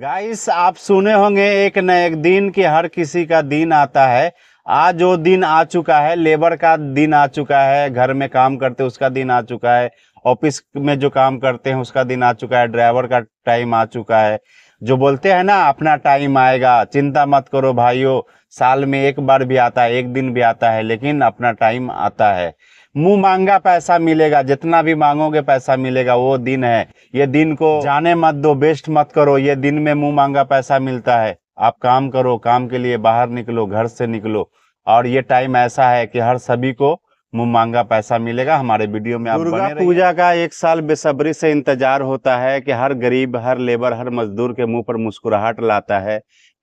Guys आप सुने होंगे एक न एक दिन कि हर किसी का दिन आता है आज जो दिन आ चुका है लेबर का दिन आ चुका है घर में काम करते उसका दिन आ चुका है ऑफिस में जो काम करते हैं उसका दिन आ चुका है ड्राइवर का टाइम आ चुका है जो बोलते हैं ना अपना टाइम आएगा चिंता मत करो भाइयों साल में एक बार भी आता है एक दिन भी आता है लेकिन अपना टाइम आता है मुंह मांगा पैसा मिलेगा जितना भी मांगोगे पैसा मिलेगा वो दिन है ये दिन को जाने मत दो बेस्ट मत करो ये दिन में मुंह मांगा पैसा मिलता है आप काम करो काम के लिए बाहर निकलो घर से निकलो और ये टाइम ऐसा है कि हर सभी को मुंह मांगा पैसा मिलेगा हमारे वीडियो में आप दुर्गा पूजा का एक साल बेसब्री से इंतजार होता है कि हर गरीब हर लेबर हर मजदूर के मुंह पर मुस्कुराहट लाता है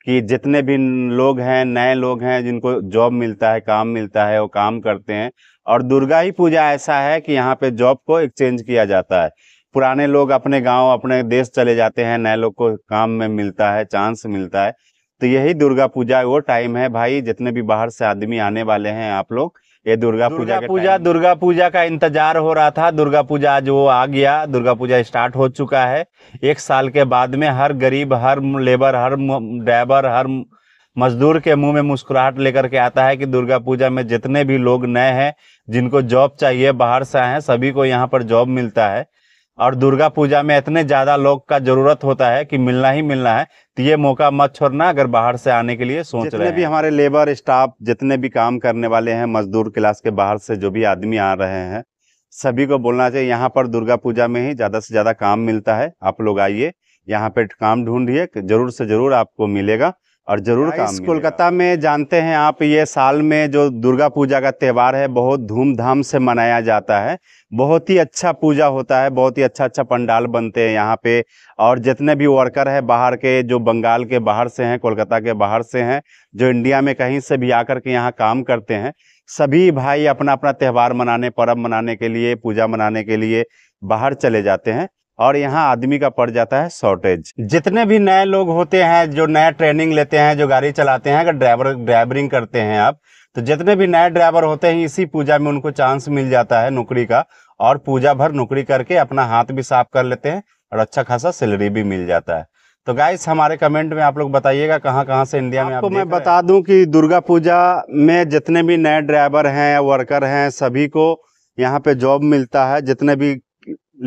कि जितने भी लोग हैं नए लोग हैं जिनको जॉब मिलता है काम मिलता है वो काम करते हैं और दुर्गा ही पूजा ऐसा है कि यहाँ पे जॉब को एक्सचेंज किया जाता है पुराने लोग अपने गांव अपने देश चले जाते हैं नए लोग को काम में मिलता है चांस मिलता है तो यही दुर्गा पूजा वो टाइम है भाई जितने भी बाहर से आदमी आने वाले हैं आप लोग ये दुर्गा पूजा पूजा दुर्गा पूजा का इंतजार हो रहा था दुर्गा पूजा आज वो आ गया दुर्गा पूजा स्टार्ट हो चुका है एक साल के बाद में हर गरीब हर लेबर हर ड्राइवर हर मजदूर के मुंह में मुस्कुराहट लेकर के आता है कि दुर्गा पूजा में जितने भी लोग नए हैं जिनको जॉब चाहिए बाहर से आए हैं सभी को यहाँ पर जॉब मिलता है और दुर्गा पूजा में इतने ज़्यादा लोग का जरूरत होता है कि मिलना ही मिलना है तो ये मौका मत छोड़ना अगर बाहर से आने के लिए सोच जितने रहे हैं। भी हमारे लेबर स्टाफ जितने भी काम करने वाले हैं मजदूर क्लास के बाहर से जो भी आदमी आ रहे हैं सभी को बोलना चाहिए यहाँ पर दुर्गा पूजा में ही ज़्यादा से ज़्यादा काम मिलता है आप लोग आइए यहाँ पे काम ढूंढिए जरूर से जरूर आपको मिलेगा और जरूर काम कोलकाता में जानते हैं आप ये साल में जो दुर्गा पूजा का त्यौहार है बहुत धूमधाम से मनाया जाता है बहुत ही अच्छा पूजा होता है बहुत ही अच्छा अच्छा पंडाल बनते हैं यहाँ पे और जितने भी वर्कर हैं बाहर के जो बंगाल के बाहर से हैं कोलकाता के बाहर से हैं जो इंडिया में कहीं से भी आकर के यहाँ काम करते हैं सभी भाई अपना अपना त्यौहार मनाने पर्व मनाने के लिए पूजा मनाने के लिए बाहर चले जाते हैं और यहाँ आदमी का पड़ जाता है शॉर्टेज जितने भी नए लोग होते हैं जो नया ट्रेनिंग लेते हैं जो गाड़ी चलाते हैं अगर ड्राइवर ड्राइवरिंग करते हैं आप तो जितने भी नए ड्राइवर होते हैं इसी पूजा में उनको चांस मिल जाता है नौकरी का और पूजा भर नौकरी करके अपना हाथ भी साफ कर लेते हैं और अच्छा खासा सैलरी भी मिल जाता है तो गाइस हमारे कमेंट में आप लोग बताइएगा कहाँ कहाँ से इंडिया में आपको मैं बता दूं कि दुर्गा पूजा में जितने भी नए ड्राइवर हैं वर्कर हैं सभी को यहाँ पे जॉब मिलता है जितने भी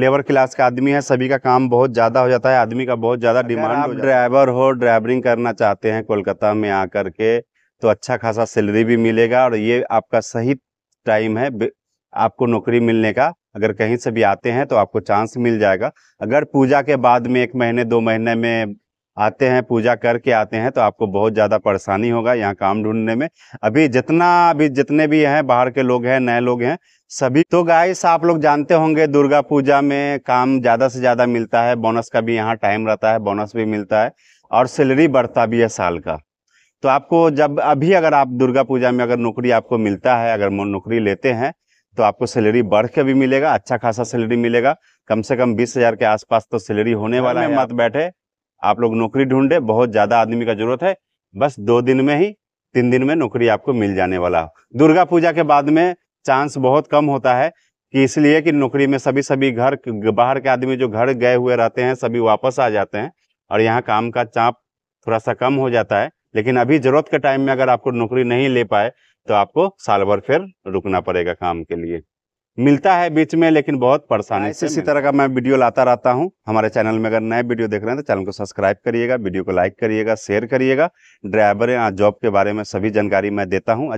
लेबर क्लास का आदमी है सभी का काम बहुत ज़्यादा हो जाता है आदमी का बहुत ज़्यादा डिमांड आप ड्राइवर हो ड्राइवरिंग करना चाहते हैं कोलकाता में आकर के तो अच्छा खासा सैलरी भी मिलेगा और ये आपका सही टाइम है आपको नौकरी मिलने का अगर कहीं से भी आते हैं तो आपको चांस मिल जाएगा अगर पूजा के बाद में एक महीने दो महीने में आते हैं पूजा करके आते हैं तो आपको बहुत ज़्यादा परेशानी होगा यहाँ काम ढूंढने में अभी जितना अभी जितने भी हैं बाहर के लोग हैं नए लोग हैं सभी तो गाइस आप लोग जानते होंगे दुर्गा पूजा में काम ज़्यादा से ज़्यादा मिलता है बोनस का भी यहाँ टाइम रहता है बोनस भी मिलता है और सैलरी बढ़ता भी है साल का तो आपको जब अभी अगर आप दुर्गा पूजा में अगर नौकरी आपको मिलता है अगर नौकरी लेते हैं तो आपको सैलरी बढ़ के भी मिलेगा अच्छा खासा सैलरी मिलेगा कम से कम बीस हजार के आसपास तो सैलरी होने वाला है मत बैठे आप लोग नौकरी ढूंढे बहुत ज़्यादा आदमी का जरूरत है बस दो दिन में ही तीन दिन में नौकरी आपको मिल जाने वाला हो दुर्गा पूजा के बाद में चांस बहुत कम होता है कि इसलिए कि नौकरी में सभी सभी घर बाहर के आदमी जो घर गए हुए रहते हैं सभी वापस आ जाते हैं और यहाँ काम का चाप थोड़ा सा कम हो जाता है लेकिन अभी जरूरत के टाइम में अगर आपको नौकरी नहीं ले पाए तो आपको साल भर फिर रुकना पड़ेगा काम के लिए मिलता है बीच में लेकिन बहुत परेशानी हाँ, से इसी तरह का मैं वीडियो लाता रहता हूँ हमारे चैनल में अगर नए वीडियो देख रहे हैं तो चैनल को सब्सक्राइब करिएगा वीडियो को लाइक करिएगा शेयर करिएगा ड्राइवर या जॉब के बारे में सभी जानकारी मैं देता हूँ